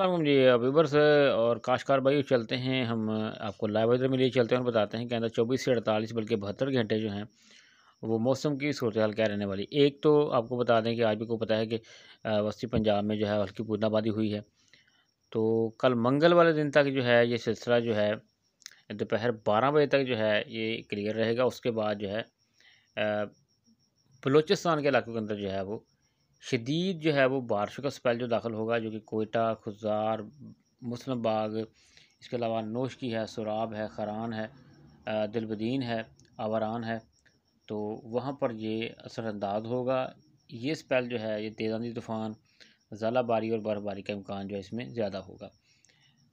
असलम जी viewers और काशकार भाई चलते हैं हम आपको लाइव में लिए चलते हैं और बताते हैं कि अंदर चौबीस से अड़तालीस बल्कि बहत्तर घंटे जो हैं वो मौसम की सूरत हाल क्या रहने वाली एक तो आपको बता दें कि आज भी को पता है कि वस्ती पंजाब में जो है हल्की बूंदाबादी हुई है तो कल मंगल वाले दिन तक जो है ये सिलसिला जो है दोपहर बारह बजे तक जो है ये क्लियर रहेगा उसके बाद जो है बलोचिस्तान के इलाकों के अंदर जो है वो शदीद जो है वो बारिश का स्पेल जो दाखिल होगा जो कि कोयटा खुजार बाग इसके अलावा नोश की है सुराब है खरान है दिलबदीन है आवरान है तो वहाँ पर ये असरअंदाज होगा ये स्पेल जो है ये तेज़ानी तूफ़ान ज़ाला बारी और बर्फबारी का इम्कान जो है इसमें ज़्यादा होगा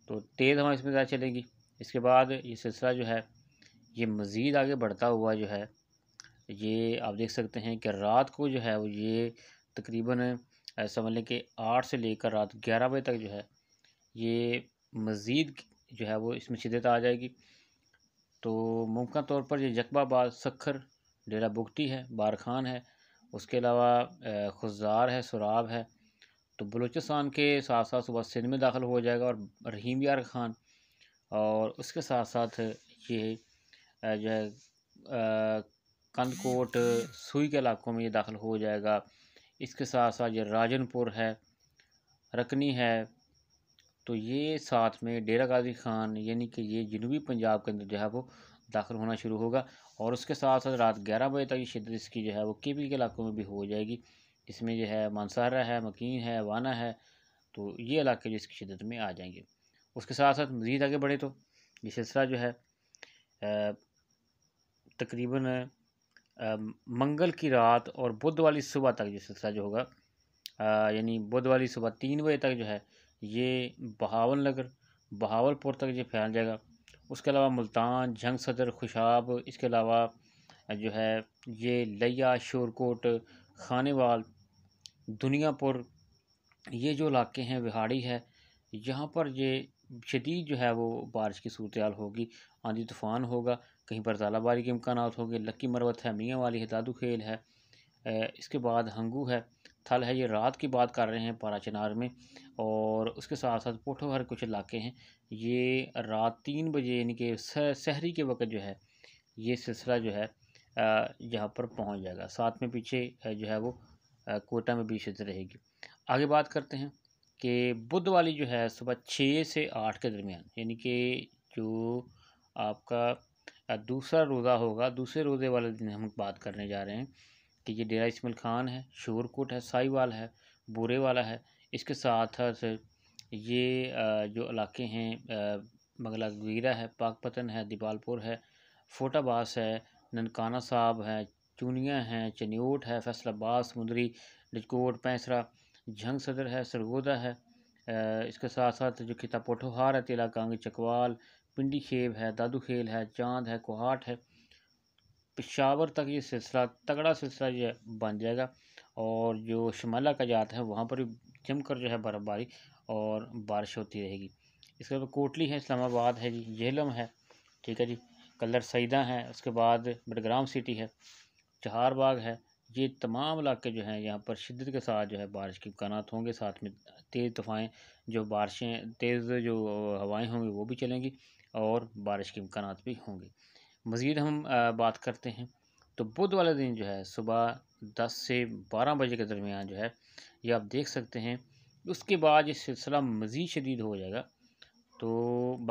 तो तेज़ हवा इसमें ज़्यादा चलेगी इसके बाद ये सिलसिला जो है ये मज़ीद आगे बढ़ता हुआ जो है ये आप देख सकते हैं कि रात को जो है वो ये तकरीबन समझ लें कि आठ से लेकर रात ग्यारह बजे तक जो है ये मज़ीद जो है वो इसमें शिदत आ जाएगी तो मुमकिन तौर पर यह जकबाबाद सखर डेरा बुगटी है बार खान है उसके अलावा खुजार है सुराब है तो बलूचिस्तान के साथ साथ सुबह सिंध में दाखिल हो जाएगा और रहीम यार खान और उसके साथ साथ ये जो है कंदकोट सुई के इलाकों में ये दाखिल हो जाएगा इसके साथ साथ ये राजनपुर है रकनी है तो ये साथ में डेरा गाजी खान यानी कि ये जनूबी पंजाब के अंदर जो है वो दाखिल होना शुरू होगा और उसके साथ साथ रात ग्यारह बजे तक ये शिदत इसकी जो है वो के पी के इलाकों में भी हो जाएगी इसमें जो है मानसाहरा है मकीन है वाना है तो ये इलाके जो इसकी शिदत में आ जाएंगे उसके साथ साथ मज़ीद आगे बढ़े तो ये सिलसिला जो है तकरीबन मंगल की रात और बुध वाली सुबह तक ये सिलसिला जो होगा यानी बुध वाली सुबह तीन बजे तक जो है ये बहावल नगर बहावलपुर तक ये फैल जाएगा उसके अलावा मुल्तान जंग सदर खुशाब इसके अलावा जो है ये लिया शोरकोट खानेवाल दुनियापुर ये जो इलाके हैं विहाड़ी है यहाँ पर ये शदीद जो है वो बारिश की सूरत होगी आंधी तूफ़ान होगा कहीं पर तालाबारी के इम्कान होंगे लक्की मरवत है मियाँ वाली है दादू खेल है इसके बाद हंगू है थल है ये रात की बात कर रहे हैं पारा चिनार में और उसके साथ साथ पोठोहर कुछ इलाके हैं ये रात तीन बजे यानी कि शहरी के वक्त जो है ये सिलसिला जो है यहाँ पर पहुँच जाएगा साथ में पीछे जो है वो कोटा में भी शिदत रहेगी आगे बात करते हैं कि बुध वाली जो है सुबह छः से आठ के दरमियान यानी कि जो आपका दूसरा रोज़ा होगा दूसरे रोज़े वाले दिन हम बात करने जा रहे हैं कि ये डेरा इसमिल खान है शोरकोट है साईवाल है बोरे वाला है इसके साथ ये जो इलाके हैं गीरा है पाकपतन है दीपालपुर है फोटाबास है ननकाना साहब है चूनिया है चनियोट है फैसलाबाद समुद्री डजकोट पैंसरा झंग सदर है सरगोदा है इसके साथ साथ जो खिता पोठोहार है तेला कांग चकवाल पिंडी खेब है दादू खेल है चांद है कोहाट है पिशावर तक ये सिलसिला तगड़ा सिलसिला जो बन जाएगा और जो शमाला का जात है वहाँ पर भी जमकर जो है बर्फ़बारी और बारिश होती रहेगी इसके बाद कोटली है इस्लामाबाद है जी झेलम है ठीक है जी कलर सईदा है उसके बाद बडग्राम सिटी है चहार बाग है ये तमाम इलाके जो हैं यहाँ पर शिद्दत के साथ जो है बारिश के इम्कान होंगे साथ में तेज़ तफ़ाएँ जो बारिशें तेज़ जो हवाएँ होंगी वो भी चलेंगी और बारिश के इम्कान भी होंगे मज़ीद हम बात करते हैं तो बुध वाले दिन जो है सुबह दस से बारह बजे के दरमियान जो है ये आप देख सकते हैं उसके बाद ये सिलसिला मज़ीद शदीद हो जाएगा तो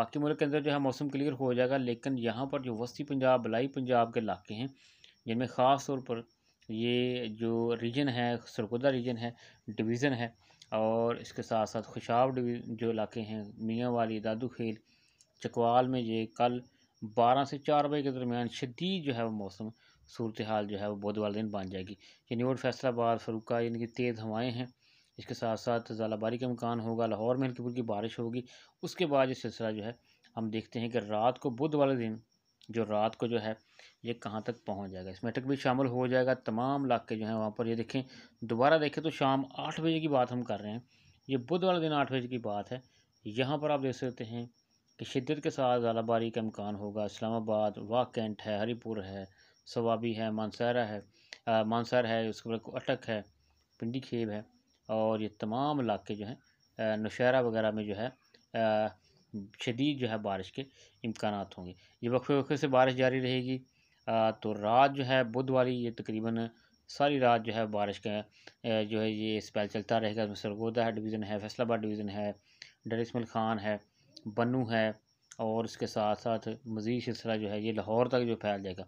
बाकी मुल्क के अंदर जो है मौसम क्लियर हो जाएगा लेकिन यहाँ पर जो वस्ती पंजाब बलाई पंजाब के इलाके हैं जिनमें ख़ास तौर पर ये जो रीजन है सरगोदा रीजन है डिवीज़न है और इसके साथ साथ खुशाब जो इलाके हैं मियाँ वाली दादू खेल चकवाल में ये कल बारह से चार बजे के दरमियान शदीद जो है वो मौसम सूरत हाल जो है वो बहुत वाले दिन बन जाएगी यानी और फैसलाबाद फरूका यानी कि तेज़ हवाएँ हैं इसके साथ साथ ज़ालाबारी का मकान होगा लाहौर में हल्की फुल्की बारिश होगी उसके बाद ये सिलसिला जो है हम देखते हैं कि रात को बुध वाले दिन जो रात को जो है ये कहाँ तक पहुँच जाएगा इसमें अटक भी शामिल हो जाएगा तमाम इलाके जो हैं वहाँ पर ये देखें दोबारा देखें तो शाम आठ बजे की बात हम कर रहे हैं ये बुध वाले दिन आठ बजे की बात है यहाँ पर आप देख सकते हैं कि शिद्दत के साथ ज़ालाबारी का इम्कान होगा इस्लामाबाद वाक कैंट है हरीपुर है सवाबी है मानसहरा है मानसर है उसके बाद अटक है पिंडी खेब है और ये तमाम इलाके जो हैं नौशहरा वगैरह में जो है शदीद जो है बारिश के इम्कान होंगे ये वक्फे वक्फे से बारिश जारी रहेगी तो रात जो है बुध वाली ये तकरीबन सारी रात जो है बारिश का जो है ये स्पेल चलता रहेगा उसमें सरगोदा है डिवीज़न है फैसलाबाद डिवीज़न है डरिसमल खान है बनू है और इसके साथ साथ मज़ीद सिलसिला जो है ये लाहौर तक जो फैल जाएगा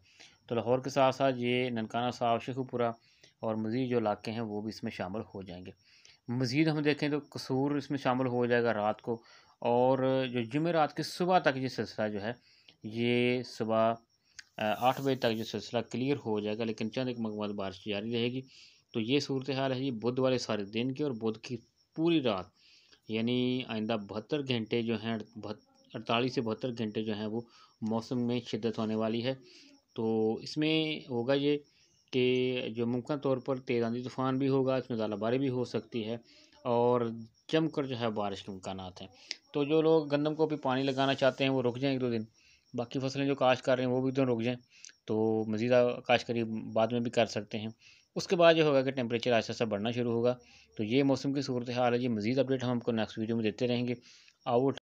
तो लाहौर के साथ साथ ये ननकाना साहब शेखुपुरा और मज़ीद जो इलाके हैं वो भी इसमें शामिल हो जाएंगे मज़ीद हम देखें तो कसूर इसमें शामिल हो जाएगा रात को और जो जुमेरात की सुबह तक ये सिलसिला जो है ये सुबह आठ बजे तक जो सिलसिला क्लियर हो जाएगा लेकिन चंद एक मकमल बारिश जारी रहेगी तो ये सूरत हाल है ये बुध वाले सारे दिन की और बुध की पूरी रात यानी आइंदा बहत्तर घंटे जो हैं अड़तालीस से बहत्तर घंटे जो हैं वो मौसम में शिद्दत होने वाली है तो इसमें होगा ये कि जो मुमकिन तौर पर तेज़ आंधी तूफ़ान भी होगा इसमें ज़्यादा भी हो सकती है और जमकर जो है बारिश के इम्कान हैं तो जो लोग गंदम को भी पानी लगाना चाहते हैं वो रुक जाएँ एक दो दिन बाकी फसलें जो काश कर रहे हैं वो भी एक तो दिन रुक जाएँ तो मज़ीद करी बाद में भी कर सकते हैं उसके बाद जो होगा कि टेम्परेचर आस्ते आस्ते बढ़ना शुरू होगा तो ये मौसम की सूरत हाल है जी मज़ीद अपडेट हम आपको नेक्स्ट वीडियो में देते रहेंगे आउट